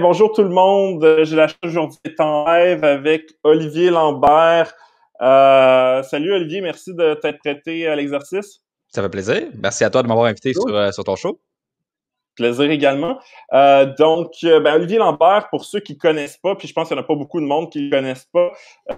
bonjour tout le monde. Euh, j'ai la chance aujourd'hui d'être en live avec Olivier Lambert. Euh, salut Olivier, merci de t'être prêté à l'exercice. Ça fait plaisir. Merci à toi de m'avoir invité sur, euh, ton show. Plaisir également. donc, ben, Olivier Lambert, pour ceux qui ne connaissent pas, puis je pense qu'il n'y en a pas beaucoup de monde qui ne connaissent pas,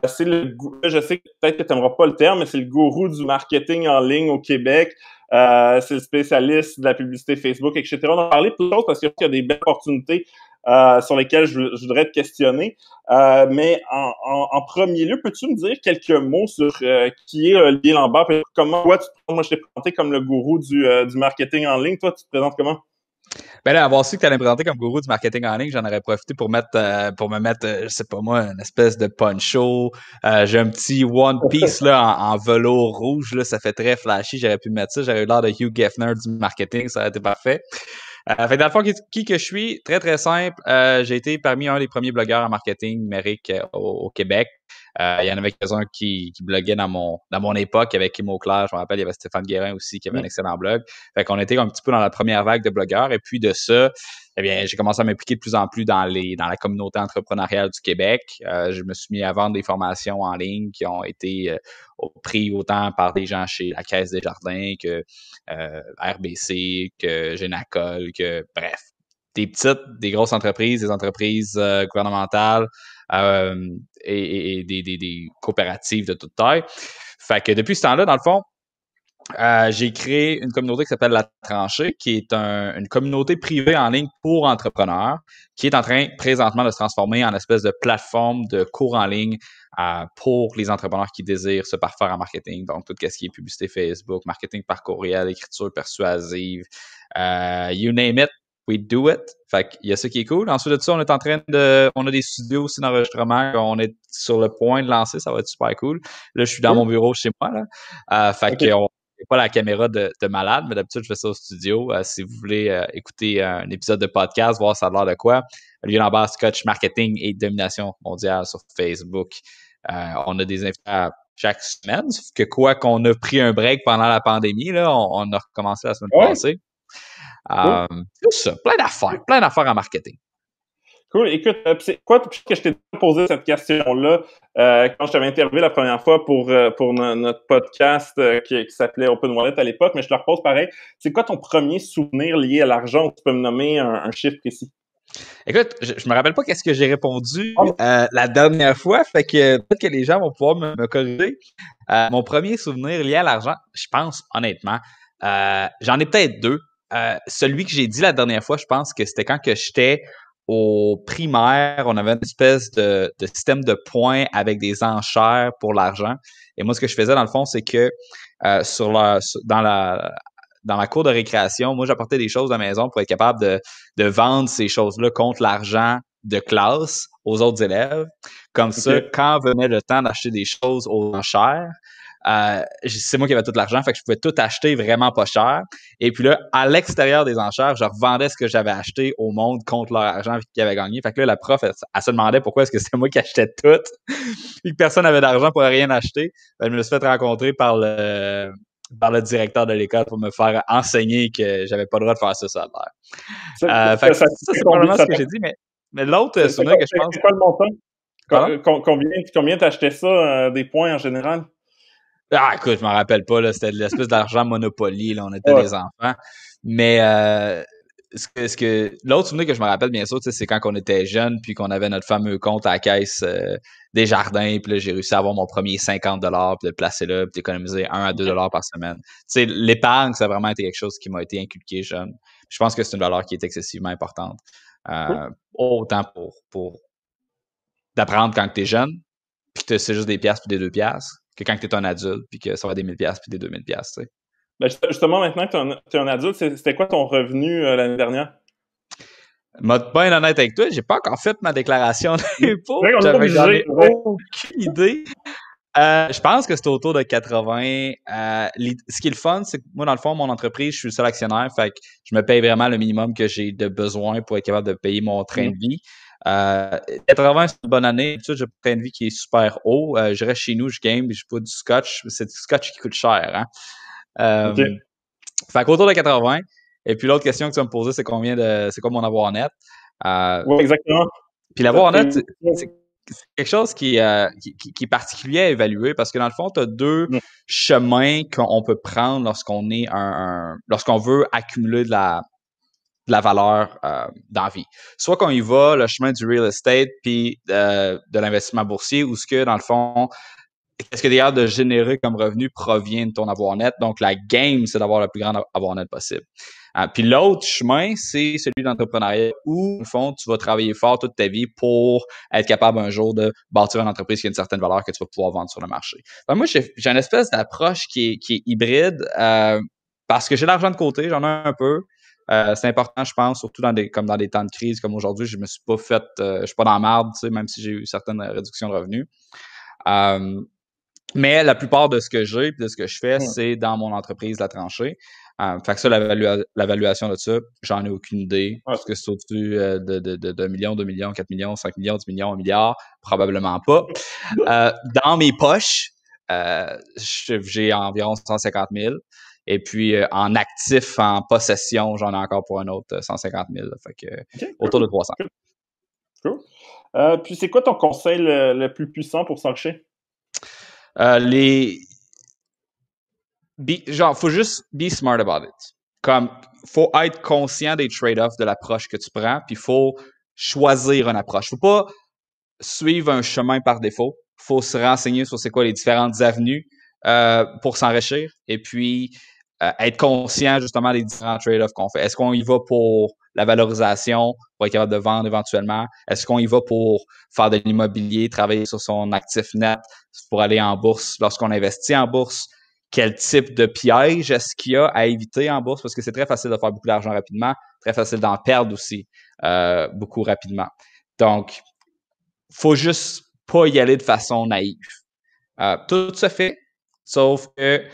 c'est le, je sais peut-être que tu n'aimeras pas le terme, mais c'est le gourou du marketing en ligne au Québec. c'est le spécialiste de la publicité Facebook, etc. On en parlé plus parce qu'il y a des belles opportunités euh, sur lesquels je, voudrais te questionner. Euh, mais en, premier lieu, peux-tu me dire quelques mots sur euh, qui est Olivier Lambert? Comment toi, tu te Moi, je t'ai présenté comme le gourou du, marketing en ligne. Toi, tu te présentes comment? Ben là, avoir su que tu allais me présenter comme gourou du marketing en ligne, j'en aurais profité pour mettre pour me mettre, je je sais pas moi, une espèce de poncho. j'ai un petit One Piece là, en, velours rouge, là, ça fait très flashy, j'aurais pu mettre ça, j'aurais eu l'air de Hugh Geffner du marketing, ça aurait été parfait. Euh, dans le fond, qui, que je suis, très très simple, euh, j'ai été parmi un des premiers blogueurs en marketing numérique euh, au Québec. Euh, il y en avait quelques-uns qui, qui bloguaient dans mon, dans mon époque avec Kim je me rappelle, il y avait Stéphane Guérin aussi qui avait un excellent blog. Fait qu'on était un petit peu dans la première vague de blogueurs. Et puis de ça, eh bien, j'ai commencé à m'impliquer de plus en plus dans les dans la communauté entrepreneuriale du Québec. Euh, je me suis mis à vendre des formations en ligne qui ont été euh, prises autant par des gens chez la Caisse des Jardins que RBC, que Génacol, que bref, des petites, des grosses entreprises, des entreprises gouvernementales, euh, et, des, coopératives de toute taille. Fait que depuis ce temps-là, dans le fond, euh, j'ai créé une communauté qui s'appelle La Tranchée, qui est une communauté privée en ligne pour entrepreneurs, qui est en train présentement de se transformer en espèce de plateforme de cours en ligne euh, pour les entrepreneurs qui désirent se parfaire en marketing. Donc, tout ce qui est publicité Facebook, marketing par courriel, écriture persuasive, euh, you name it, We do it. Fait qu'il y a ça qui est cool. Ensuite de ça, on est en train de. On a des studios aussi d'enregistrement qu'on est sur le point de lancer. Ça va être super cool. Là, je suis dans mon bureau chez moi. Là. Euh, fait pas la caméra de, de malade, mais d'habitude, je fais ça au studio. Euh, si vous voulez euh, écouter un épisode de podcast, voir ça a l'air de quoi, Lieu en bas, coach Marketing et Domination mondiale sur Facebook. Euh, on a des invités chaque semaine, sauf que quoi qu'on a pris un break pendant la pandémie, là, on, a recommencé la semaine passée. Tout euh, ça, plein d'affaires, plein d'affaires en marketing. Cool. Écoute, euh, c'est quoi que je t'ai posé cette question-là euh, quand je t'avais interviewé la première fois pour pour notre podcast qui, s'appelait Open Wallet à l'époque, mais je te la repose pareil. C'est quoi ton premier souvenir lié à l'argent? Tu peux me nommer un, chiffre précis? Écoute, je, me rappelle pas qu'est-ce que j'ai répondu ah. la dernière fois, fait que peut-être que les gens vont pouvoir me corriger. mon premier souvenir lié à l'argent, je pense honnêtement, j'en ai peut-être deux. Euh, celui que j'ai dit la dernière fois, je pense que c'était quand que j'étais au primaire, on avait une espèce de, système de points avec des enchères pour l'argent. Et moi, ce que je faisais dans le fond, c'est que euh, sur dans la cour de récréation, moi, j'apportais des choses à la maison pour être capable de, vendre ces choses-là contre l'argent de classe aux autres élèves. Comme ça, quand venait le temps d'acheter des choses aux enchères, euh, c'est moi qui avais tout l'argent, fait que je pouvais tout acheter vraiment pas cher. Et puis là, à l'extérieur des enchères, je revendais ce que j'avais acheté au monde contre leur argent qu'ils avaient gagné. Fait que là, la prof, elle, se demandait pourquoi est-ce que c'est moi qui achetais tout et que personne n'avait d'argent pour rien acheter. Ben, je me suis fait rencontrer par le par le directeur de l'école pour me faire enseigner que j'avais pas le droit de faire ça salaire. Ça, euh, fait c'est probablement ce que j'ai dit, mais, mais l'autre souvenir que je pense. C'est le montant? Combien, combien t'achetais ça, euh, des points en général? Ah, écoute, je m'en rappelle pas, là. C'était de l'espèce d'argent Monopoly, là. On était des enfants. Mais, euh, ce que, ce que l'autre souvenir que je me rappelle bien sûr, c'est quand on était jeune puis qu'on avait notre fameux compte à caisse euh, des jardins, puis j'ai réussi à avoir mon premier 50 dollars puis le placer là, puis d'économiser 1 à 2 dollars par semaine. Tu sais l'épargne, ça a vraiment été quelque chose qui m'a été inculqué jeune. Je pense que c'est une valeur qui est excessivement importante. Euh, autant pour pour d'apprendre quand tu es jeune, puis que c'est juste des pièces puis des deux pièces que quand tu es un adulte, puis que ça va des 1000$ puis des 2000$. Tu ben, justement, maintenant que tu es, un adulte, c'était quoi ton revenu euh, l'année dernière? pas bien honnête avec toi, j'ai pas encore fait ma déclaration d'impôt. J'avais aucune idée. Euh, je pense que c'est autour de 80. Euh, ce qui est le fun, c'est que moi, dans le fond, mon entreprise, je suis le seul actionnaire, fait que je me paye vraiment le minimum que j'ai de besoin pour être capable de payer mon train mm. de vie. 80, euh, c'est une bonne année. J'ai un train de vie qui est super haut. je reste chez nous, je game, je bois du scotch. C'est du scotch qui coûte cher. Hein? Fait qu'autour de 80. Et puis l'autre question que tu vas me poser, c'est combien de. C'est quoi mon avoir net? oui, exactement. Puis l'avoir net, c'est c'est quelque chose euh, qui, est particulier à évaluer parce que dans le fond, tu as deux chemins qu'on peut prendre lorsqu'on est un, lorsqu'on veut accumuler de la, valeur euh, dans la vie. Soit qu'on y va le chemin du real estate puis euh, de l'investissement boursier ou ce que dans le fond est ce que d'ailleurs de générer comme revenu provient de ton avoir net. Donc la game, c'est d'avoir le plus grand avoir net possible. Ah, puis l'autre chemin, c'est celui d'entrepreneuriat où, au fond, tu vas travailler fort toute ta vie pour être capable un jour de bâtir une entreprise qui a une certaine valeur que tu vas pouvoir vendre sur le marché. moi, j'ai une espèce d'approche qui est, hybride euh, parce que j'ai de l'argent de côté, j'en ai un peu. Euh, c'est important, je pense, surtout dans des, comme dans des temps de crise comme aujourd'hui. Je me suis pas fait, euh, je suis pas dans la merde, même si j'ai eu certaines réductions de revenus. mais la plupart de ce que j'ai et de ce que je fais, mmh. c'est dans mon entreprise, la tranchée. Euh, fait que ça, la valuation de ça, j'en ai aucune idée. Est-ce que c'est au-dessus euh, de, de, de, million, 2 millions, 4 millions, 5 millions, 10 millions, 1 milliard? Probablement pas. Euh, dans mes poches, euh, j'ai environ 150 000. Et puis, en actif, en possession, j'en ai encore pour un autre 150 000. Fait que, autour de 300. Cool. puis, c'est quoi ton conseil le, plus puissant pour s'encher? les be, genre, faut juste be smart about it. Comme, faut être conscient des trade-offs de l'approche que tu prends, puis faut choisir une approche. Faut pas suivre un chemin par défaut. Faut se renseigner sur c'est quoi les différentes avenues euh, pour s'enrichir, et puis euh, être conscient justement des différents trade-offs qu'on fait. Est-ce qu'on y va pour la valorisation pour être capable de vendre éventuellement? Est-ce qu'on y va pour faire de l'immobilier, travailler sur son actif net pour aller en bourse lorsqu'on investit en bourse? quel type de piège est-ce qu'il y a à éviter en bourse, parce que c'est très facile de faire beaucoup d'argent rapidement, très facile d'en perdre aussi euh, beaucoup rapidement. Donc, faut juste pas y aller de façon naïve. Euh, tout se fait, sauf que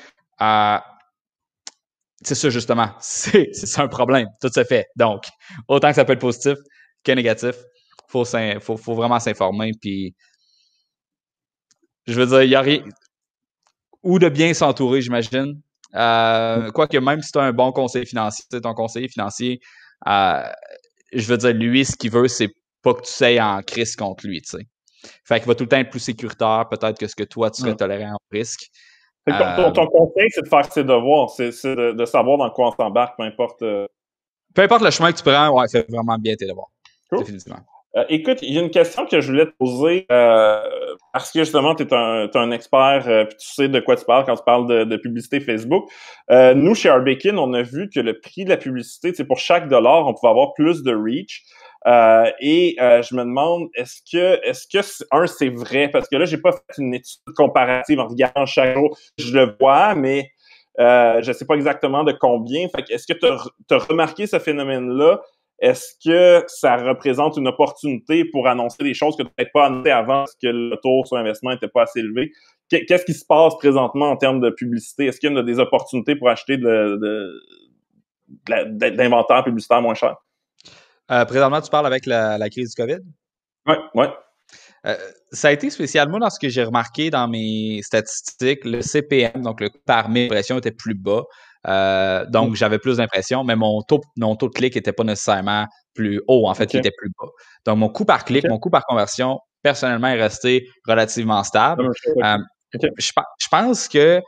euh, c'est ça justement, c'est un problème, tout se fait. Donc, autant que ça peut être positif que négatif, faut, faut, vraiment s'informer, puis je veux dire, il y a rien ou de bien s'entourer, j'imagine. Euh, mm. Quoique, même si tu as un bon conseiller financier, ton conseiller financier, euh, je veux dire, lui, ce qu'il veut, c'est pas que tu sais en crise contre lui, tu sais. Fait qu'il va tout le temps être plus sécuritaire, peut-être, que ce que toi, tu serais mm. toléré en risque. Euh, ton, conseil, c'est de faire ses devoirs, c'est de, savoir dans quoi on s'embarque, peu importe. Peu importe le chemin que tu prends, ouais, fais vraiment bien tes devoirs. Définitivement. Euh, écoute, il y a une question que je voulais te poser euh, parce que justement, tu es, un expert euh, puis tu sais de quoi tu parles quand tu parles de, publicité Facebook. nous, chez Arbekin, on a vu que le prix de la publicité, c'est pour chaque dollar, on pouvait avoir plus de reach. et je me demande, est-ce que, est-ce que un, c'est vrai? Parce que là, j'ai pas fait une étude comparative en regardant chaque jour. Je le vois, mais je sais pas exactement de combien. Fait, Est-ce que tu as, as, remarqué ce phénomène-là? Est-ce que ça représente une opportunité pour annoncer des choses que peut-être pas annoncées avant parce que le taux sur investissement n'était pas assez élevé? Qu'est-ce qui se passe présentement en termes de publicité? Est-ce qu'il y a des opportunités pour acheter de, l'inventaire publicitaire moins cher? Euh, présentement, tu parles avec la, crise du COVID? Oui, oui. Euh, ça a été spécialement, lorsque j'ai remarqué dans mes statistiques, le CPM, donc le coût par mille était plus bas euh, donc, mm. j'avais plus d'impression, mais mon taux, mon de clic n'était pas nécessairement plus haut. En fait, il était plus bas. Donc, mon coût par clic, mon coût par conversion, personnellement, est resté relativement stable. Euh, je, pense que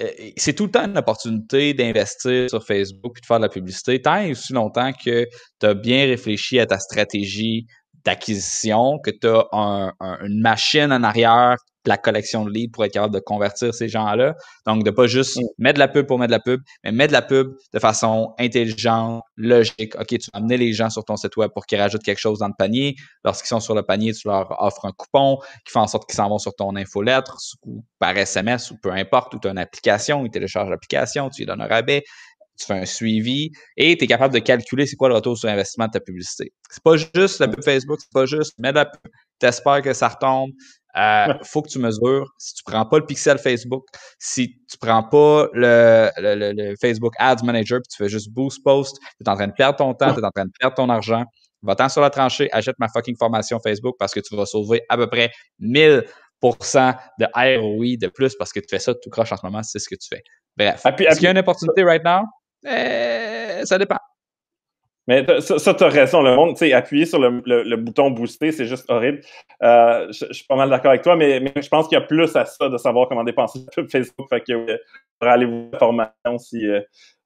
euh, c'est tout le temps une opportunité d'investir sur Facebook et de faire de la publicité, tant et aussi longtemps que tu as bien réfléchi à ta stratégie d'acquisition, que tu as une machine en arrière la collection de livres pour être capable de convertir ces gens-là. Donc, de pas juste mm. mettre de la pub pour mettre de la pub, mais mettre de la pub de façon intelligente, logique. OK, tu vas amener les gens sur ton site web pour qu'ils rajoutent quelque chose dans le panier. Lorsqu'ils sont sur le panier, tu leur offres un coupon qui fait en sorte qu'ils s'en vont sur ton infolettre ou par SMS ou peu importe, ou tu as une application, ils téléchargent l'application, tu leur donnes un rabais, tu fais un suivi et tu es capable de calculer c'est quoi le retour sur investissement de ta publicité. C'est pas juste la pub Facebook, c'est pas juste, mets la t'espères que ça retombe. Euh, faut que tu mesures. Si tu prends pas le pixel Facebook, si tu prends pas le, Facebook Ads Manager, puis tu fais juste boost post, tu es en train de perdre ton temps, tu es en train de perdre ton argent. Va-t'en sur la tranchée, achète ma fucking formation Facebook parce que tu vas sauver à peu près 1000 de ROI de plus parce que tu fais ça tout croche en ce moment, c'est ce que tu fais. Bref. Ah, ah, est-ce qu'il y a une opportunité right now? Euh, ça dépend. Mais ça, tu as raison. Le monde, tu sais, appuyer sur le, bouton booster, c'est juste horrible. Euh, je, suis pas mal d'accord avec toi, mais, je pense qu'il y a plus à ça de savoir comment dépenser Facebook. Fait que euh, aller voir la formation si.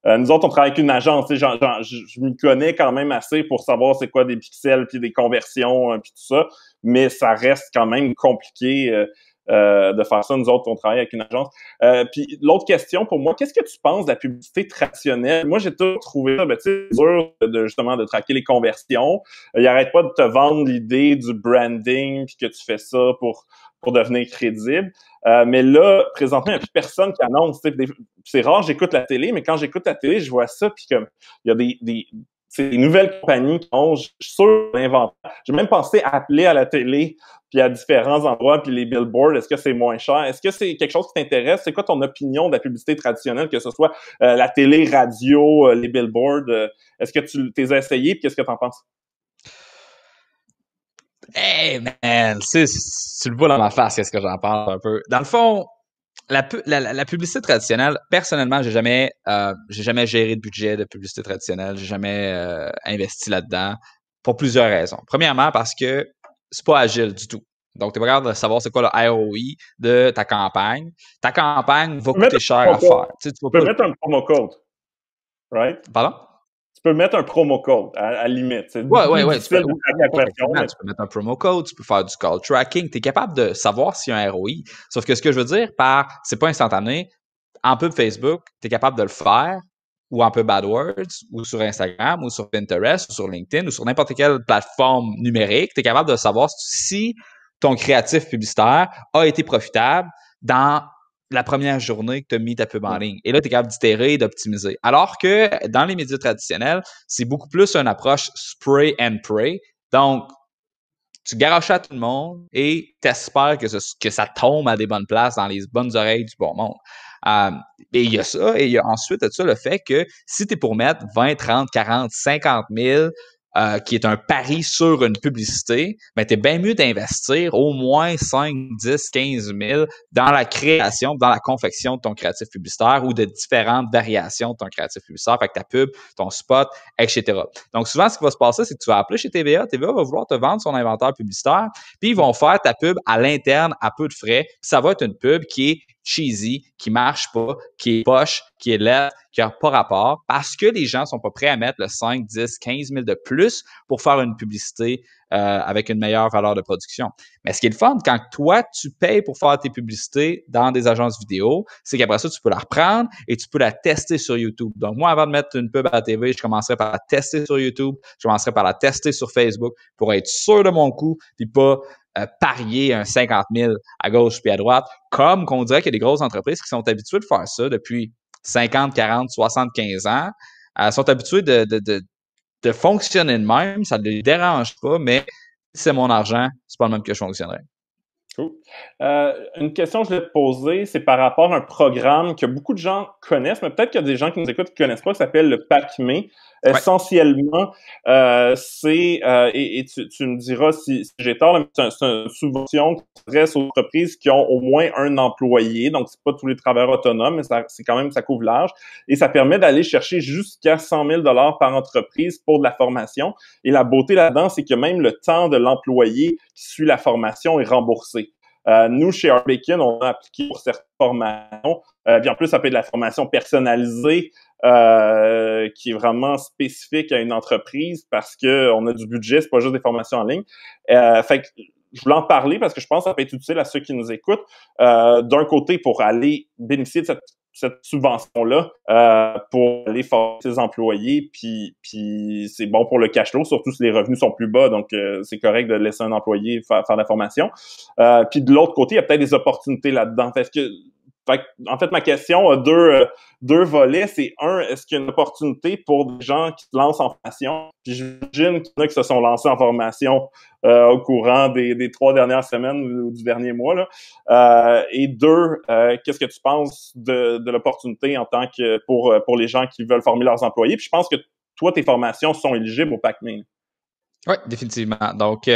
nous autres, on travaille avec une agence. je, me connais quand même assez pour savoir c'est quoi des pixels, puis des conversions, puis tout ça. Mais ça reste quand même compliqué. Euh, de faire ça. Nous autres, on travaille avec une agence. Euh, puis l'autre question pour moi, qu'est-ce que tu penses de la publicité traditionnelle? Moi, j'ai toujours trouvé ça ben, dur de, justement de traquer les conversions. il ils pas de te vendre l'idée du branding, puis que tu fais ça pour pour devenir crédible. Euh, mais là, présentement, il n'y a plus personne qui annonce. C'est rare, j'écoute la télé, mais quand j'écoute la télé, je vois ça, puis comme il y a des, c'est des nouvelles compagnies qui ont, je suis sûr, l'inventaire. J'ai même pensé appeler à la télé, puis à différents endroits, puis les billboards. Est-ce que c'est moins cher? Est-ce que c'est quelque chose qui t'intéresse? C'est quoi ton opinion de la publicité traditionnelle, que ce soit euh, la télé, radio, euh, les billboards? Euh, est-ce que tu t'es essayé, puis qu'est-ce que tu en penses? Hey eh, man, tu, le vois dans ma face, qu'est-ce que j'en pense un peu. Dans le fond, la, publicité traditionnelle, personnellement, j'ai jamais, euh, jamais géré de budget de publicité traditionnelle, j'ai jamais euh, investi là-dedans pour plusieurs raisons. Premièrement, parce que c'est pas agile du tout. Donc, tu es capable de savoir c'est quoi le ROI de ta campagne. Ta campagne va coûter cher à faire. Tu, peux mettre un promo code, right? Pardon? tu peux mettre un promo code à, limite. ouais, ouais, Tu peux, mettre un promo code, tu peux faire du call tracking. Tu es capable de savoir s'il y a un ROI. Sauf que ce que je veux dire par c'est pas instantané, en pub Facebook, tu es capable de le faire ou en pub AdWords, ou sur Instagram, ou sur Pinterest, ou sur LinkedIn, ou sur n'importe quelle plateforme numérique, tu es capable de savoir si ton créatif publicitaire a été profitable dans la première journée que tu as mis ta pub en ligne. Et là, tu es capable d'itérer et d'optimiser. Alors que dans les médias traditionnels, c'est beaucoup plus une approche spray and pray. Donc, tu garoches à tout le monde et tu que, que ça tombe à des bonnes places, dans les bonnes oreilles du bon monde. et il y a ça, et il y a ensuite ça le fait que si tu es pour mettre 20, 30, 40, 50 000 euh, qui est un pari sur une publicité, mais ben, tu es bien mieux d'investir au moins 5, 10, 15 000 dans la création, dans la confection de ton créatif publicitaire ou de différentes variations de ton créatif publicitaire, fait que ta pub, ton spot, etc. Donc, souvent, ce qui va se passer, c'est que tu vas appeler chez TVA, TVA va vouloir te vendre son inventaire publicitaire, puis ils vont faire ta pub à l'interne à peu de frais, ça va être une pub qui est cheesy, qui marche pas, qui est poche, qui est laid, qui n'a pas rapport, parce que les gens sont pas prêts à mettre le 5, 10, 15 000 de plus pour faire une publicité euh, avec une meilleure valeur de production. Mais ce qui est le fun, quand toi, tu payes pour faire tes publicités dans des agences vidéo, c'est qu'après ça, tu peux la reprendre et tu peux la tester sur YouTube. Donc, moi, avant de mettre une pub à la TV, je commencerai par la tester sur YouTube, je commencerai par la tester sur Facebook pour être sûr de mon coup, et pas euh, parier un 50 000 à gauche puis à droite, comme qu'on dirait qu'il y a des grosses entreprises qui sont habituées de faire ça depuis 50, 40, 75 ans, Elles euh, sont habituées de, fonctionner de même, ça ne les dérange pas, mais si c'est mon argent, c'est pas le même que je fonctionnerais. Cool. Euh, une question que je voulais te poser, c'est par rapport à un programme que beaucoup de gens connaissent, mais peut-être qu'il y a des gens qui nous écoutent qui ne connaissent pas, qui s'appelle le PACME. Essentiellement, euh, c'est, euh, et, tu, tu, me diras si, si j'ai tort, c'est une subvention qui s'adresse aux entreprises qui ont au moins un employé, donc c'est pas tous les travailleurs autonomes, mais c'est quand même, ça couvre large, et ça permet d'aller chercher jusqu'à 100 000 dollars par entreprise pour de la formation. Et la beauté là-dedans, c'est que même le temps de l'employé qui suit la formation est remboursé. Euh, nous, chez Arbekin, on a appliqué pour certaines formations. Euh, en plus, ça peut être de la formation personnalisée. Euh, qui est vraiment spécifique à une entreprise parce que on a du budget, c'est pas juste des formations en ligne. Euh, fait que je voulais en parler parce que je pense que ça peut être utile à ceux qui nous écoutent. Euh, d'un côté, pour aller bénéficier de cette, cette subvention-là, euh, pour aller former ses employés, puis, c'est bon pour le cash flow, surtout si les revenus sont plus bas, donc c'est correct de laisser un employé faire, faire la formation. puis de l'autre côté, il y a peut-être des opportunités là-dedans. que en fait, ma question a euh, deux, volets. C'est un, est-ce qu'il y a une opportunité pour des gens qui se lancent en formation? Puis j'imagine qu'il y en a qui se sont lancés en formation euh, au courant des, trois dernières semaines ou du dernier mois. Euh, et deux, qu'est-ce que tu penses de, l'opportunité en tant que pour, pour les gens qui veulent former leurs employés? Puis je pense que toi, tes formations sont éligibles au PACMIN. Oui, définitivement. Donc,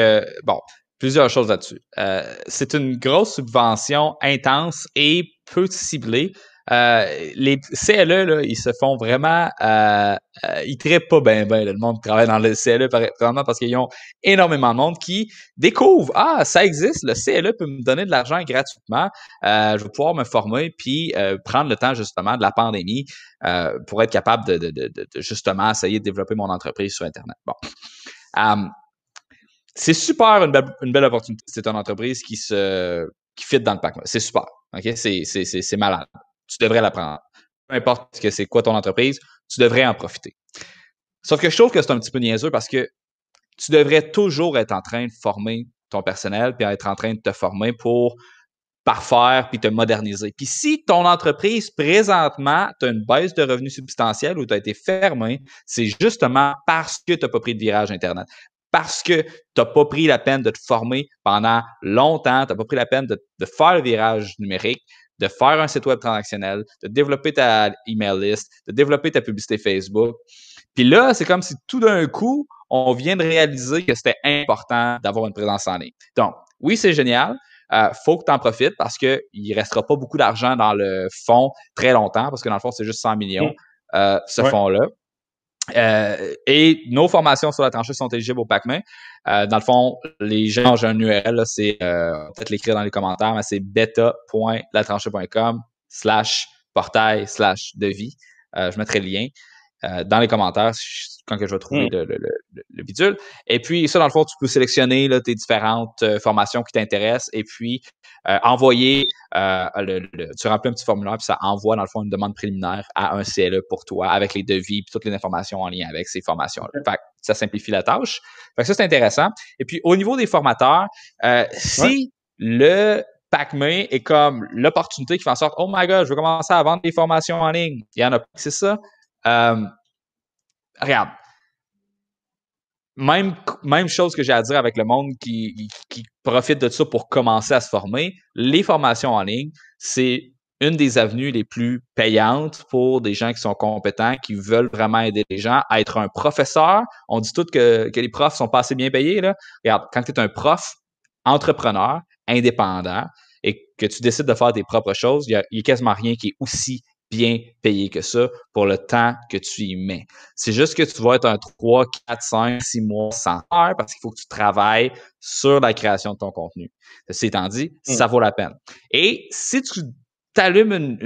bon, plusieurs choses là-dessus. Euh, c'est une grosse subvention intense et peu ciblée. Euh, les CLE, ils se font vraiment... Euh, ne euh, traitent pas bien ben, le monde qui travaille dans le CLE, vraiment parce qu'ils ont énormément de monde qui découvre « Ah, ça existe, le CLE peut me donner de l'argent gratuitement, je vais pouvoir me former puis prendre le temps justement de la pandémie pour être capable de, justement essayer de développer mon entreprise sur Internet. » Bon. C'est super une belle, une belle opportunité. C'est une entreprise qui se qui fit dans le pack. C'est super. OK? C'est malade. Tu devrais la prendre. Peu importe ce que c'est quoi ton entreprise, tu devrais en profiter. Sauf que je trouve que c'est un petit peu niaiseux parce que tu devrais toujours être en train de former ton personnel, puis être en train de te former pour parfaire, puis te moderniser. Puis si ton entreprise, présentement, tu as une baisse de revenus substantielle ou tu as été fermé, c'est justement parce que tu n'as pas pris de virage Internet, parce que tu n'as pas pris la peine de te former pendant longtemps, tu n'as pas pris la peine de, faire le virage numérique, de faire un site web transactionnel, de développer ta email list, de développer ta publicité Facebook. Puis là, c'est comme si tout d'un coup, on vient de réaliser que c'était important d'avoir une présence en ligne. Donc, oui, c'est génial, Il euh, faut que tu en profites parce qu'il ne restera pas beaucoup d'argent dans le fond très longtemps, parce que dans le fond, c'est juste 100 millions, mmh. euh, ce fond fonds-là. Euh, et nos formations sur la tranchée sont éligibles au pac Euh, dans le fond, les gens, ont un URL, c'est euh, peut-être l'écrire dans les commentaires, mais c'est beta.latranchée.com slash portail slash devis. Euh, je mettrai le lien dans les commentaires quand que je vais trouver hmm. le, le, bidule. Et puis, ça, dans le fond, tu peux sélectionner tes différentes euh, formations qui t'intéressent et puis euh, envoyer, euh, tu remplis un petit formulaire, puis ça envoie, dans le fond, une demande préliminaire à un CLE pour toi avec les devis puis toutes les informations en lien avec ces formations-là. Fait ça simplifie la tâche. Fait ça, c'est intéressant. Et puis, au niveau des formateurs, si le le PACME est comme l'opportunité qui fait en sorte, oh my god, je veux commencer à vendre des formations en ligne. Il y en a pas, c'est ça. regarde, même, même chose que j'ai à dire avec le monde qui, profite de ça pour commencer à se former, les formations en ligne, c'est une des avenues les plus payantes pour des gens qui sont compétents, qui veulent vraiment aider les gens à être un professeur. On dit tout que, les profs sont pas assez bien payés. Là. Regarde, quand tu es un prof entrepreneur, indépendant, et que tu décides de faire tes propres choses, il n'y a, a, quasiment rien qui est aussi bien payé que ça pour le temps que tu y mets. C'est juste que tu vas être un 3, 4, 5, 6 mois sans heure parce qu'il faut que tu travailles sur la création de ton contenu. cest étant dit, mm. ça vaut la peine. Et si tu t'allumes une,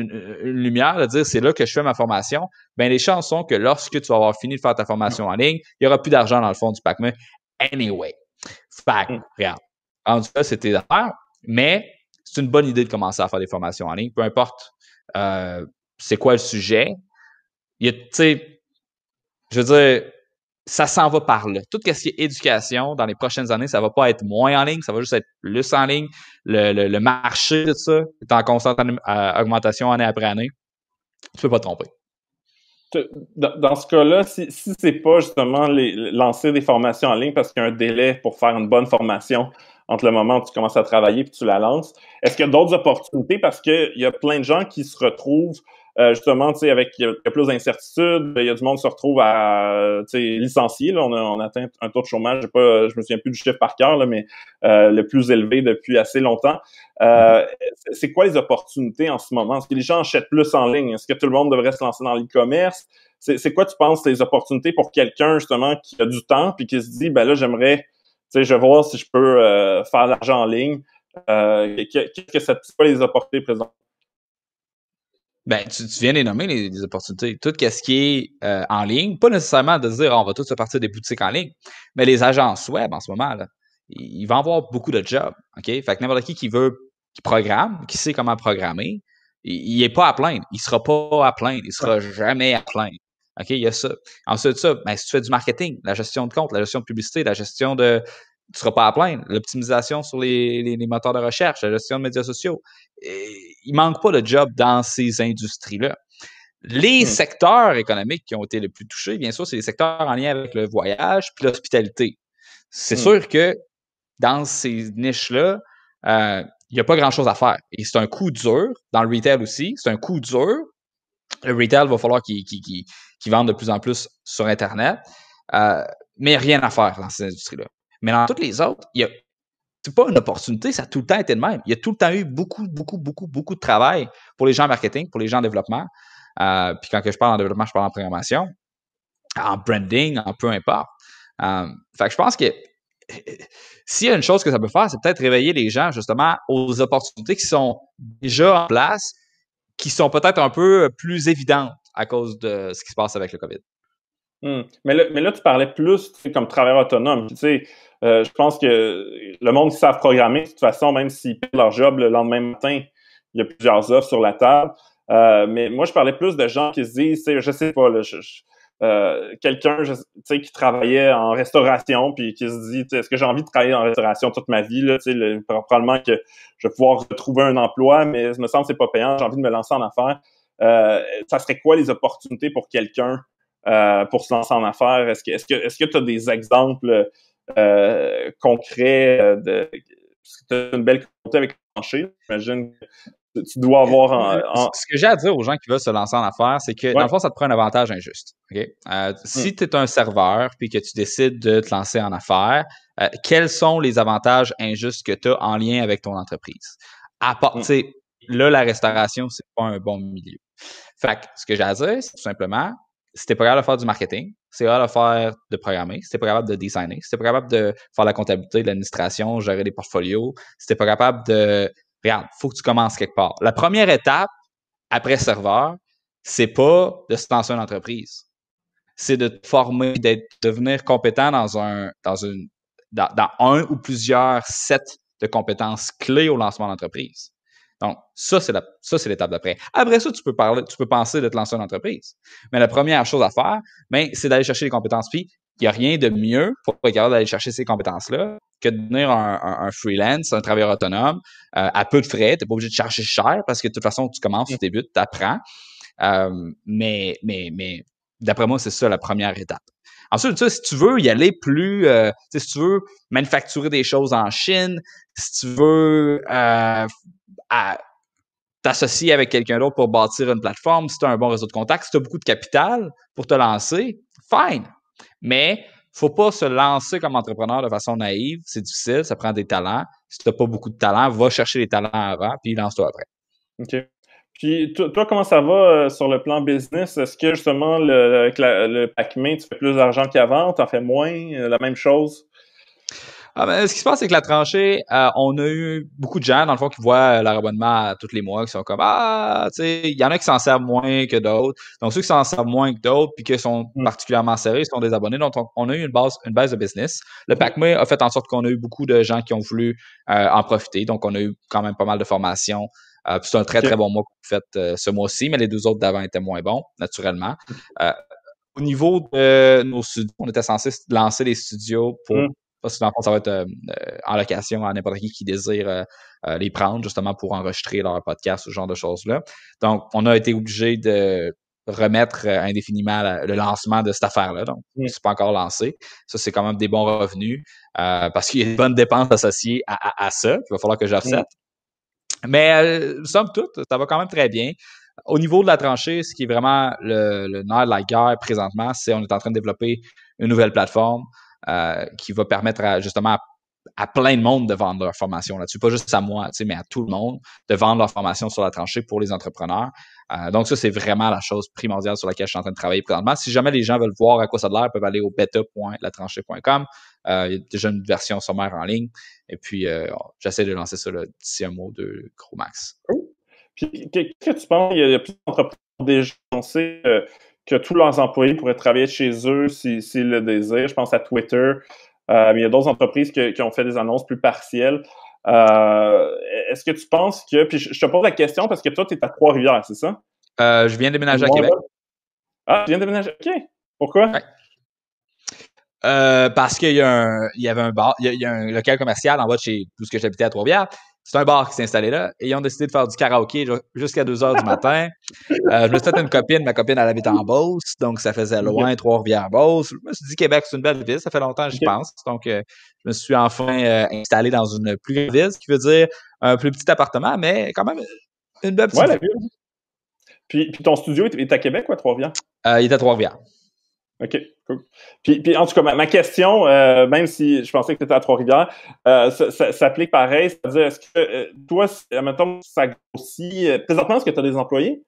lumière de dire c'est là que je fais ma formation, ben les chances sont que lorsque tu vas avoir fini de faire ta formation en ligne, il n'y aura plus d'argent dans le fond du pac mais Anyway. Fact, mm. regarde. En tout cas, c'était d'affaires, mais c'est une bonne idée de commencer à faire des formations en ligne, peu importe euh, c'est quoi le sujet. Il y a, tu sais, je veux dire, ça s'en va par là. Tout ce qui est éducation, dans les prochaines années, ça va pas être moins en ligne, ça va juste être plus en ligne. Le, marché de ça est en constante euh, augmentation année après année. Tu peux pas te tromper. Dans, ce cas-là, si, si c'est pas justement lancer des formations en ligne parce qu'il y a un délai pour faire une bonne formation entre le moment où tu commences à travailler et tu la lances, est-ce qu'il y a d'autres opportunités? Parce qu'il y a plein de gens qui se retrouvent euh, justement, tu sais, avec il plus d'incertitudes, il y a du monde qui se retrouve à licencier. on, a, atteint un taux de chômage, je ne me souviens plus du chiffre par cœur, mais euh, le plus élevé depuis assez longtemps. Euh, c'est quoi les opportunités en ce moment? Est-ce que les gens achètent plus en ligne? Est-ce que tout le monde devrait se lancer dans l'e-commerce? C'est quoi tu penses les opportunités pour quelqu'un justement qui a du temps puis qui se dit ben là j'aimerais tu sais je vais voir si je peux faire de l'argent en ligne. Qu'est-ce que ça peut les apporter, présentement? Ben, tu, viens les nommer, les, opportunités. Tout ce qui est euh, en ligne, pas nécessairement de dire on va tous se partir des boutiques en ligne, mais les agences web en ce moment, ils il va avoir beaucoup de jobs. OK? Fait que n'importe qui qui veut, qui programme, qui sait comment programmer, il n'est pas à plaindre. Il ne sera pas à plaindre. Il ne sera jamais à plaindre. OK? Il y a ça. Ensuite, ça, ben, si tu fais du marketing, la gestion de compte, la gestion de publicité, la gestion de tu seras pas à plaindre. L'optimisation sur les, moteurs de recherche, la gestion de médias sociaux. Et, il manque pas de job dans ces industries-là. Les hmm. secteurs économiques qui ont été les plus touchés, bien sûr, c'est les secteurs en lien avec le voyage puis l'hospitalité. C'est hmm. sûr que dans ces niches-là, euh, il n'y a pas grand-chose à faire. Et c'est un coup dur, dans le retail aussi, c'est un coup dur. Le retail va falloir qu'il qu vende de plus en plus sur Internet, euh, mais rien à faire dans ces industries-là. Mais dans toutes les autres, il y a pas une opportunité, ça a tout le temps été le même. Il y a tout le temps eu beaucoup, beaucoup, beaucoup, beaucoup de travail pour les gens en marketing, pour les gens en développement. Euh, puis quand je parle en développement, je parle en programmation, en branding, en peu importe. Euh, fait que je pense que eh, s'il y a une chose que ça peut faire, c'est peut-être réveiller les gens justement aux opportunités qui sont déjà en place, qui sont peut-être un peu plus évidentes à cause de ce qui se passe avec le COVID. Hum. Mais, mais là, tu parlais plus comme travailleur autonome. Tu sais, euh, je pense que le monde qui savent programmer, de toute façon, même s'ils perdent leur job le lendemain matin, il y a plusieurs offres sur la table. Euh, mais moi, je parlais plus de gens qui se disent, je sais pas, là, je, euh, quelqu'un qui travaillait en restauration puis qui se dit est-ce que j'ai envie de travailler en restauration toute ma vie là, probablement que je vais pouvoir retrouver un emploi mais je me sens que c'est pas payant j'ai envie de me lancer en affaires euh, ça serait quoi les opportunités pour quelqu'un pour se lancer en affaires est-ce est-ce est-ce que tu as des exemples euh, euh, parce concret de as une belle communauté avec le plancher. J'imagine que tu dois avoir euh, Ce que j'ai à dire aux gens qui veulent se lancer en affaires, c'est que dans le fond, ça te prend un avantage injuste. si hmm. tu es un serveur puis que tu décides de te lancer en affaires, quels sont les avantages injustes que tu as en lien avec ton entreprise? À part, hmm. sais, Là, la restauration, c'est pas un bon milieu. Fait ce que j'ai à dire, c'est tout simplement, si pas capable de faire du marketing, c'est pas capable de faire de programmer, si pas capable de designer, si pas capable de faire la comptabilité, l'administration, gérer des portfolios, si pas capable de. Regarde, faut que tu commences quelque part. La première étape après serveur, c'est pas de se lancer une entreprise. C'est de te former, de devenir compétent dans un, dans dans un ou plusieurs sets de compétences clés au lancement d'entreprise. Donc, ça, c'est, la, ça, c'est l'étape d'après. Après ça, tu peux, parler, tu peux penser de te lancer une entreprise. Mais la première chose à faire, ben, c'est d'aller chercher les compétences. Puis, il n'y a rien de mieux pour être capable d'aller chercher ces compétences-là que de devenir un, un, freelance, un travailleur autonome, euh, à peu de frais. Tu n'es pas obligé de chercher cher parce que de toute façon, tu commences, tu débutes, tu apprends. Euh, mais, mais, mais d'après moi, c'est ça la première étape. Ensuite, si tu veux y aller plus, euh, si tu veux manufacturer des choses en Chine, si tu veux à t'associer avec quelqu'un d'autre pour bâtir une plateforme, si tu as un bon réseau de contacts, si tu as beaucoup de capital pour te lancer, fine. Mais faut pas se lancer comme entrepreneur de façon naïve. C'est difficile, ça prend des talents. Si tu n'as pas beaucoup de talents, va chercher les talents avant, puis lance-toi après. OK. Puis toi, comment ça va euh, sur le plan business? Est-ce que justement avec le, pac pack tu fais plus d'argent qu'avant, tu en fais moins, euh, la même chose? Ah, ben, ce qui se passe, c'est que la tranchée, euh, on a eu beaucoup de gens, dans le fond, qui voient euh, leur abonnement tous les mois, qui sont comme Ah, tu sais, il y en a qui s'en servent moins que d'autres. Donc, ceux qui s'en servent moins que d'autres, puis qui sont mm. particulièrement serrés, sont des abonnés. Donc, on, a eu une base, une base de business. Le PACME a fait en sorte qu'on a eu beaucoup de gens qui ont voulu euh, en profiter. Donc, on a eu quand même pas mal de formations. c'est un très, très bon mois que vous faites ce mois-ci, mais les deux autres d'avant étaient moins bons, naturellement. Mm. au niveau de nos studios, on était censé lancer les studios pour mm. Parce que le ça va être euh, euh, en location à n'importe qui qui désire euh, les prendre justement pour enregistrer leur podcast, ce genre de choses-là. Donc, on a été obligé de remettre indéfiniment le lancement de cette affaire-là. Donc, ce c'est pas encore lancé. Ça, c'est quand même des bons revenus parce qu'il y a des bonnes dépenses associées à, ça. Il va falloir que j'accepte. mais Mais somme toute, ça va quand même très bien. Au niveau de la tranchée, ce qui est vraiment le, le nerf de la guerre présentement, c'est qu'on est en train de développer une nouvelle plateforme. Euh, qui va permettre à, justement à, plein de monde de vendre leur formation là-dessus, pas juste à moi, mais à tout le monde, de vendre leur formation sur la tranchée pour les entrepreneurs. Euh, donc ça, c'est vraiment la chose primordiale sur laquelle je suis en train de travailler présentement. Si jamais les gens veulent voir à quoi ça a l'air, ils peuvent aller au beta.latranchée.com. Euh, il y a déjà une version sommaire en ligne. Et puis, j'essaie de lancer ça d'ici un mois, de gros max. Puis, qu'est-ce que tu penses? Il y a déjà que tous leurs employés pourraient travailler chez eux s'ils le désirent. Je pense à Twitter. Euh, il y a d'autres entreprises qui ont fait des annonces plus partielles. Euh, est-ce que tu penses que. Puis je, te pose la question parce que toi, tu es à Trois-Rivières, c'est ça? Euh, je viens de déménager à Québec. Ah, tu viens de déménager? OK. Pourquoi? parce qu'il y, y, avait un bar, un local commercial en bas de chez tout ce que j'habitais à Trois-Rivières. C'est un bar qui s'est installé là et ils ont décidé de faire du karaoké jusqu'à 2 heures du matin. Euh, je me suis fait une copine, ma copine, elle habite en Beauce, donc ça faisait loin, Trois-Rivières-Beauce. Je me suis dit, Québec, c'est une belle ville, ça fait longtemps, j'y pense. Donc, euh, je me suis enfin euh, installé dans une plus grande ville, ce qui veut dire un plus petit appartement, mais quand même une belle petite ouais, ville. Puis, ton studio est à Québec ou à Trois-Rivières? il est à Trois-Rivières. OK, cool. Puis, puis, en tout cas, ma, question, euh, même si je pensais que tu étais à Trois-Rivières, euh, ça, s'applique pareil. C'est-à-dire, est-ce que euh, toi, euh, temps, ça grossit. présentement, est-ce que tu as des employés?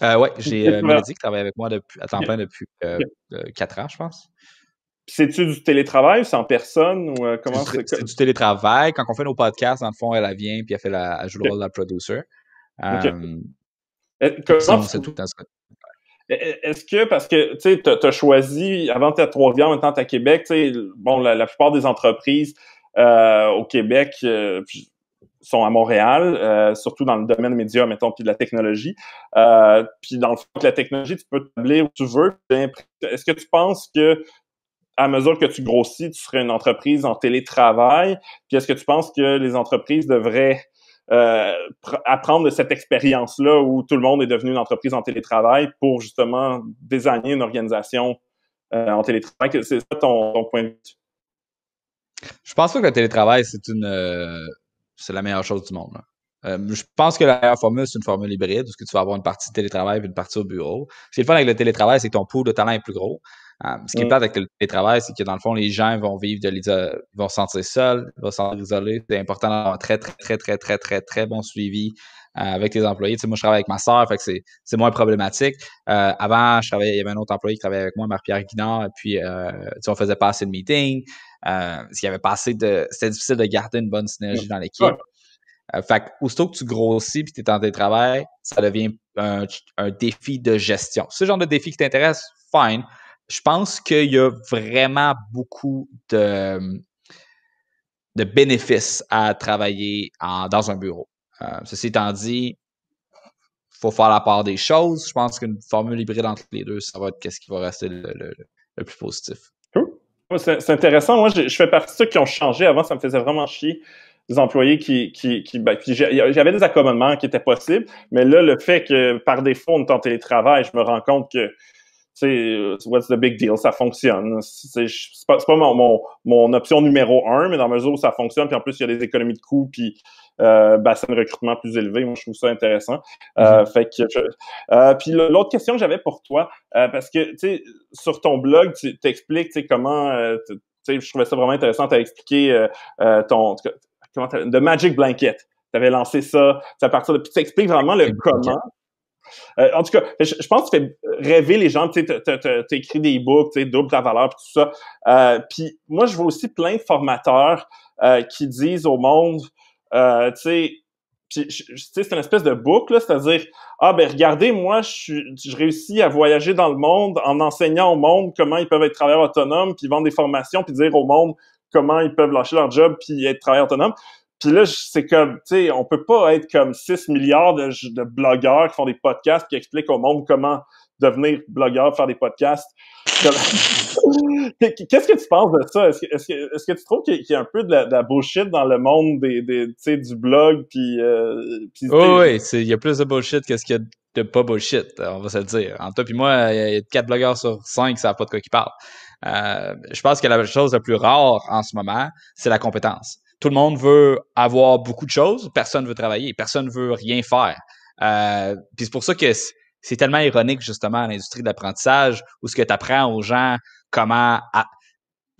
oui, j'ai Mélodie qui travaille avec moi depuis, à temps plein depuis quatre ans, je pense. C'est-tu du télétravail ou c'est en personne ou comment c'est, du télétravail. Quand on fait nos podcasts, dans le fond, elle, vient puis elle fait la, joue le rôle de la producer. Okay. C'est sinon, tout le E, e, est-ce que, parce que tu as, as choisi, avant tu à Trois-Rivières, maintenant tu à Québec, bon, la, plupart des entreprises euh, au Québec euh, sont à Montréal, euh, surtout dans le domaine média, mettons, puis de la technologie. puis dans le fond, la technologie, tu peux t'appeler où tu veux. Est-ce que tu penses que à mesure que tu grossis, tu serais une entreprise en télétravail? Puis est-ce que tu penses que les entreprises devraient euh, apprendre de cette expérience-là où tout le monde est devenu une entreprise en télétravail pour justement désigner une organisation euh, en télétravail. C'est ça ton, point de vue? Je pense pas que le télétravail, c'est une euh, c'est la meilleure chose du monde. Euh, je pense que la formule, c'est une formule hybride, parce que tu vas avoir une partie de télétravail et une partie au bureau. Ce qui est le fun avec le télétravail, c'est que ton pool de talent est plus gros. Euh, ce qui est mm. plate avec le télétravail, c'est que dans le fond, les gens vont vivre de l'isolation, vont se sentir seuls, vont se sentir isolés. C'est important d'avoir un très, très, très, très, très, très, très bon suivi euh, avec les employés. Tu sais, moi, je travaille avec ma sœur, fait que c'est, moins problématique. avant, je travaillais, il y avait un autre employé qui travaillait avec moi, Marc-Pierre Guinard, et puis, tu on faisait pas assez de meetings. Euh, avait passé de... C'était difficile de garder une bonne synergie mm. dans l'équipe. Euh, fait que, aussitôt que tu grossis puis tu es en télétravail, ça devient un, défi de gestion. Ce genre de défi qui t'intéresse, fine. Je pense qu'il y a vraiment beaucoup de, bénéfices à travailler dans un bureau. Euh, ceci étant dit, faut faire la part des choses. Je pense qu'une formule hybride entre les deux, ça va être ce qui va rester le, plus positif. C'est intéressant. Moi, je, je, fais partie de ceux qui ont changé. Avant, ça me faisait vraiment chier des employés qui, qui, qui, ben, j'avais des accommodements qui étaient possibles, mais là, le fait que par défaut, on est en télétravail, je me rends compte que euh, what's the big deal, ça fonctionne. C'est pas, mon, option numéro un, mais dans mesure où ça fonctionne, puis en plus, il y a des économies de coûts, puis euh, bassin de recrutement plus élevé, moi, je trouve ça intéressant. Euh, mm-hmm. fait que euh, puis l'autre question que j'avais pour toi, parce que, tu sais, sur ton blog, tu expliques tu sais, comment... tu sais je trouvais ça vraiment intéressant. Tu as expliqué ton, de Magic Blanket. Tu avais lancé ça, c'est à partir de puis tu expliques vraiment le comment. Euh, en tout cas, je, pense que tu fais rêver les gens, tu écris des books, tu double ta valeur, puis tout ça. Euh, puis moi, je vois aussi plein de formateurs euh, qui disent au monde, tu sais, c'est une espèce de boucle, c'est-à-dire, ah ben regardez, moi, je, je, réussis à voyager dans le monde en enseignant au monde comment ils peuvent être travailleurs autonomes, puis vendre des formations, puis dire au monde, comment ils peuvent lâcher leur job puis être travailleurs autonomes. Puis là, c'est comme, tu sais, on peut pas être comme 6 milliards de, blogueurs qui font des podcasts qui expliquent au monde comment devenir blogueur, faire des podcasts. Qu'est-ce que tu penses de ça? Est-ce que, tu trouves qu'il y, a un peu de la, bullshit dans le monde des, du blog? Puis, euh, oui, il y a plus de bullshit que ce qu'il y a de pas bullshit, on va se le dire. En toi puis moi, il y a 4 blogueurs sur 5 qui savent pas de quoi ils parlent. Euh, je pense que la chose la plus rare en ce moment, c'est la compétence. Tout le monde veut avoir beaucoup de choses, personne veut travailler, personne veut rien faire. Euh, Puis c'est pour ça que c'est tellement ironique justement l'industrie de l'apprentissage où ce que tu apprends aux gens comment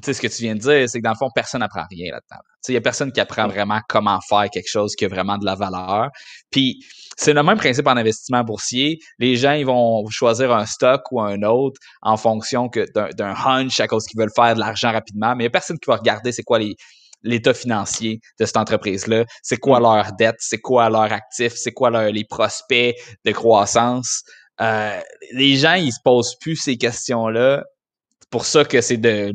tu sais, ce que tu viens de dire, c'est que dans le fond, personne n'apprend rien là-dedans. Tu sais, il n'y a personne qui apprend vraiment comment faire quelque chose qui a vraiment de la valeur. Puis, c'est le même principe en investissement boursier. Les gens, ils vont choisir un stock ou un autre en fonction que d'un hunch à cause qu'ils veulent faire de l'argent rapidement, mais il n'y a personne qui va regarder c'est quoi les, l'état financier de cette entreprise-là, c'est quoi mm. leur dette, c'est quoi leur actif, c'est quoi les prospects de croissance. Euh, les gens, ils se posent plus ces questions-là. Pour ça que c'est de,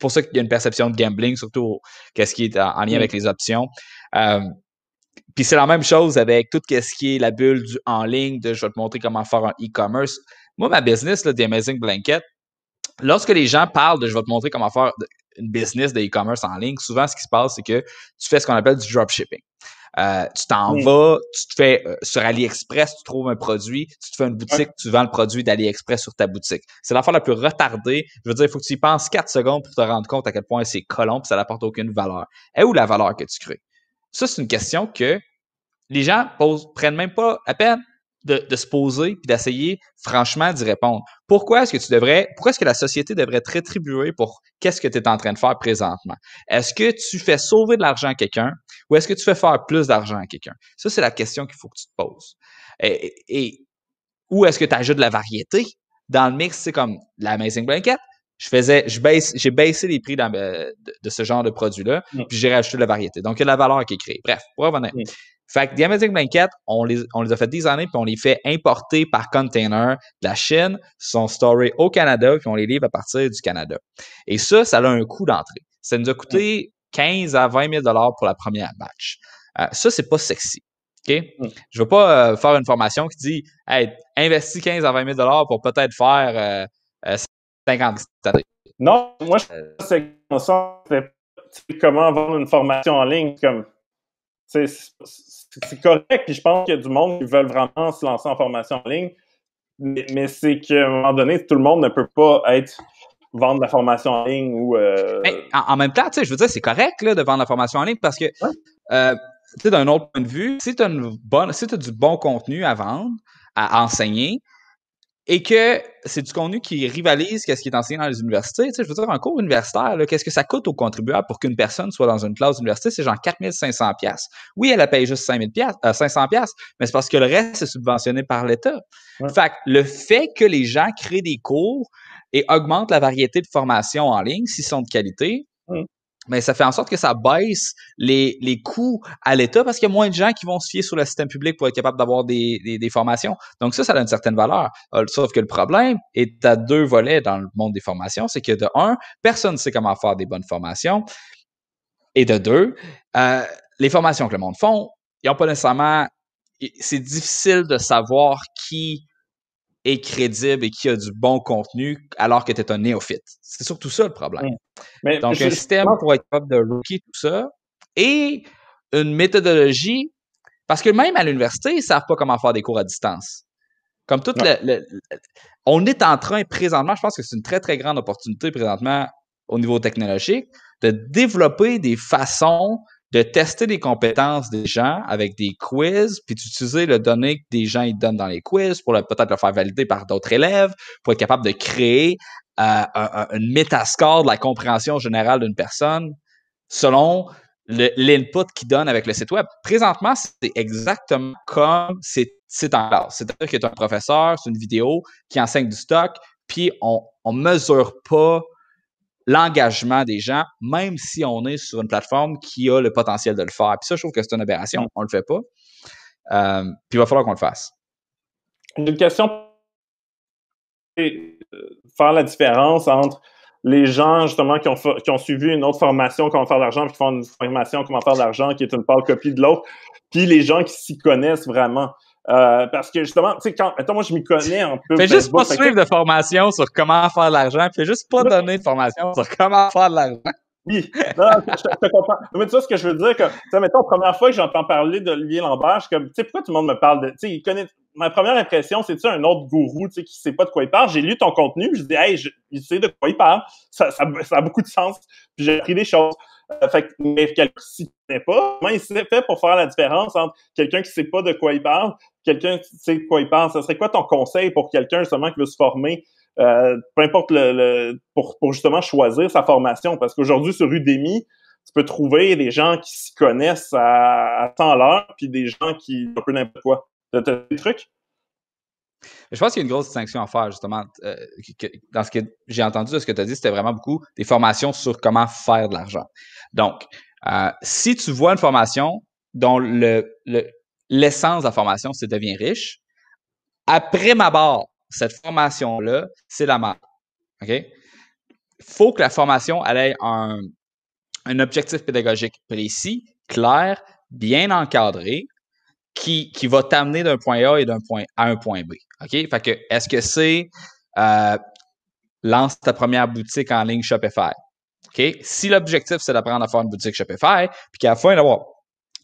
pour ça qu'il y a une perception de gambling, surtout qu'est-ce qui est en, lien mm. avec les options. Euh, puis c'est la même chose avec tout ce qui est la bulle du en ligne, de je vais te montrer comment faire un e-commerce. Moi, ma business, The Amazing Blanket, lorsque les gens parlent de je vais te montrer comment faire une business de e-commerce en ligne, souvent ce qui se passe, c'est que tu fais ce qu'on appelle du dropshipping. Euh, tu t'en vas, tu te fais euh, sur AliExpress, tu trouves un produit, tu te fais une boutique, tu vends le produit d'AliExpress sur ta boutique. C'est l'affaire la plus retardée. Je veux dire, il faut que tu y penses 4 secondes pour te rendre compte à quel point c'est et ça n'apporte aucune valeur. Et eh, où la valeur que tu crées? Ça, c'est une question que les gens posent, prennent même pas à peine de, de se poser puis d'essayer franchement d'y répondre. Pourquoi est-ce que tu devrais, pourquoi est-ce que la société devrait te rétribuer pour qu'est-ce que tu es en train de faire présentement? Est-ce que tu fais sauver de l'argent à quelqu'un ou est-ce que tu fais faire plus d'argent à quelqu'un? Ça, c'est la question qu'il faut que tu te poses. Et, et, ou est-ce que tu ajoutes de la variété dans le mix, c'est comme l'Amazing Blanket, je faisais, je baisse, j'ai baissé les prix euh, de, ce genre de produit-là, mm. puis j'ai rajouté de la variété. Donc, il y a la valeur qui est créée. Bref, pour revenir. Mm. Fait que Diamantic Blanket, on les, on les a fait années puis on les fait importer par container de la Chine, sont storés au Canada, puis on les livre à partir du Canada. Et ça, ça a un coût d'entrée. Ça nous a coûté 15 mm. à 20 000 pour la première batch. Euh, ça, c'est pas sexy. Ok? Je veux pas euh, faire une formation qui dit hey, investis 15 à 20 000 pour peut-être faire non, moi, je pense que comment vendre une formation en ligne, comme, c'est correct, puis je pense qu'il y a du monde qui veut vraiment se lancer en formation en ligne, mais, c'est qu'à un moment donné, tout le monde ne peut pas être vendre la formation en ligne ou... Euh, en, même temps, je veux dire, c'est correct de vendre la formation en ligne parce que, euh, d'un autre point de vue, si tu si as du bon contenu à vendre, à enseigner, et que c'est du contenu qui rivalise ce qui est enseigné dans les universités. Tu je veux dire, un cours universitaire, qu'est-ce que ça coûte aux contribuables pour qu'une personne soit dans une classe d'université? C'est genre 4500 pièces. Oui, elle a payé juste 500 pièces, euh, mais c'est parce que le reste est subventionné par l'État. En Fait que le fait que les gens créent des cours et augmentent la variété de formations en ligne, s'ils sont de qualité, mais ça fait en sorte que ça baisse les, les coûts à l'État parce qu'il y a moins de gens qui vont se fier sur le système public pour être capable d'avoir des, des, formations. Donc ça, ça a une certaine valeur. Euh, sauf que le problème est à deux volets dans le monde des formations, c'est que de un, personne ne sait comment faire des bonnes formations. Et de deux, euh, les formations que le monde font, ils n'ont pas nécessairement. C'est difficile de savoir qui est crédible et qui a du bon contenu alors que tu es un néophyte. C'est surtout ça le problème. Donc, un système pour être capable de rookie, tout ça, et une méthodologie, parce que même à l'université, ils ne savent pas comment faire des cours à distance. Comme tout le, On est en train présentement, je pense que c'est une très, très grande opportunité présentement au niveau technologique, de développer des façons de tester les compétences des gens avec des quiz, puis d'utiliser le donné que des gens ils donnent dans les quiz pour peut-être le faire valider par d'autres élèves, pour être capable de créer euh, un, une métascore de la compréhension générale d'une personne selon l'input qu'ils donnent avec le site web. Présentement, c'est exactement comme c'est en classe. C'est-à-dire que tu a un professeur, c'est une vidéo qui enseigne du stock, puis on ne mesure pas l'engagement des gens, même si on est sur une plateforme qui a le potentiel de le faire. Puis ça, je trouve que c'est une aberration. On ne le fait pas. Euh, puis il va falloir qu'on le fasse. Une question faire la différence entre les gens justement qui ont, qui ont suivi une autre formation comment faire de l'argent, puis qui font une formation comment faire de l'argent qui est une pâle copie de l'autre, puis les gens qui s'y connaissent vraiment. Euh, parce que justement, tu sais, quand, mettons, moi, je m'y connais un peu. Fais juste pas suivre de formation sur comment faire de l'argent, fais juste pas donner de formation sur comment faire de l'argent. Oui, non, je, te, comprends. Mais tu vois ce que je veux dire, que, tu sais, mettons, première fois que j'entends parler d'Olivier Lambert, je suis comme, tu sais, pourquoi tout le monde me parle de, tu sais, il connaît, ma première impression, c'est, tu un autre gourou, tu sais, qui sait pas de quoi il parle. J'ai lu ton contenu, je dis, hey, je, il sait de quoi il parle. ça, ça a beaucoup de sens. Puis j'ai appris des choses. Euh, mais quelqu'un qui ne connaît pas, comment il s'est fait pour faire la différence entre quelqu'un qui ne sait pas de quoi il parle, quelqu'un qui sait de quoi il parle? Ce serait quoi ton conseil pour quelqu'un justement qui veut se former? Euh, peu importe le, pour, justement choisir sa formation, parce qu'aujourd'hui sur Udemy, tu peux trouver des gens qui s'y connaissent à, temps l'heure, puis des gens qui un peu n'importe quoi. as des trucs? Je pense qu'il y a une grosse distinction à faire, justement. Euh, dans ce que j'ai entendu de ce que tu as dit, c'était vraiment beaucoup des formations sur comment faire de l'argent. Donc, euh, si tu vois une formation dont l'essence le, l'essence de la formation, c'est devenir riche, après ma barre, cette formation-là, c'est la marque. OK? faut que la formation ait un, objectif pédagogique précis, clair, bien encadré, qui, va t'amener d'un point A et d'un point à un point B. OK? Fait que, est-ce que c'est euh, lance ta première boutique en ligne Shopify? Si l'objectif, c'est d'apprendre à faire une boutique Shopify, puis qu'à la fin d'avoir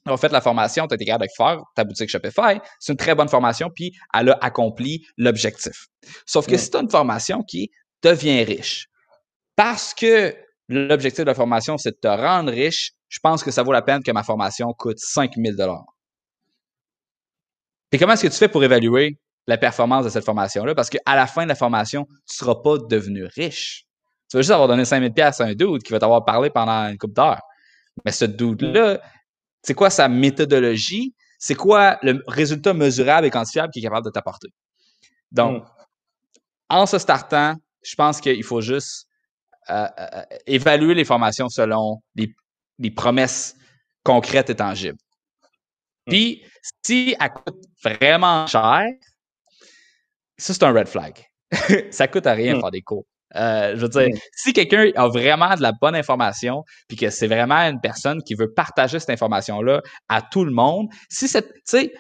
en fait, la formation, tu as été capable de faire ta boutique Shopify, c'est une très bonne formation, puis elle a accompli l'objectif. Sauf que si tu as une formation qui devient riche, parce que l'objectif de la formation, c'est de te rendre riche, je pense que ça vaut la peine que ma formation coûte 5000 dollars. Et comment est-ce que tu fais pour évaluer la performance de cette formation-là? Parce qu'à la fin de la formation, tu ne seras pas devenu riche. Tu vas juste avoir donné 5000$ à un doute qui va t'avoir parlé pendant une couple d'heures. Mais ce doute là c'est quoi sa méthodologie? C'est quoi le résultat mesurable et quantifiable qu'il est capable de t'apporter? Donc, hmm. en se startant, je pense qu'il faut juste euh, euh, euh, évaluer les formations selon les, promesses concrètes et tangibles. Hmm. Puis, si elle coûte vraiment cher, ça, c'est un red flag. ça coûte à rien hmm. faire des cours. Euh, je veux dire, mm. si quelqu'un a vraiment de la bonne information, puis que c'est vraiment une personne qui veut partager cette information-là à tout le monde, si cette, tu sais,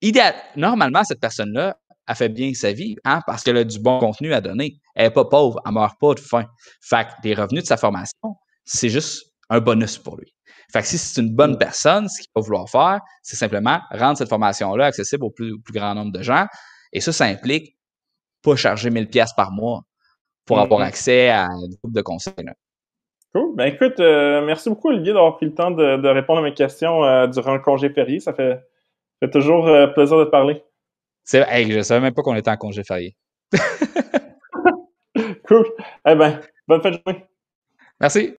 idéal, normalement, cette personne-là, a fait bien sa vie, hein, parce qu'elle a du bon contenu à donner. Elle n'est pas pauvre, elle ne meurt pas de faim. Fait que les revenus de sa formation, c'est juste un bonus pour lui. Fait que si c'est une bonne mm. personne, ce qu'il va vouloir faire, c'est simplement rendre cette formation-là accessible au plus, grand nombre de gens. Et ça, ça implique pas charger 1000 pièces par mois pour mm-hmm. avoir accès à une groupe de conseils. Cool. Ben écoute, euh, merci beaucoup Olivier d'avoir pris le temps de, répondre à mes questions euh, durant le congé férié. Ça fait, toujours euh, plaisir de te parler. C'est hey, je savais même pas qu'on était en congé férié. cool. Eh ben, bonne fin de journée. Merci.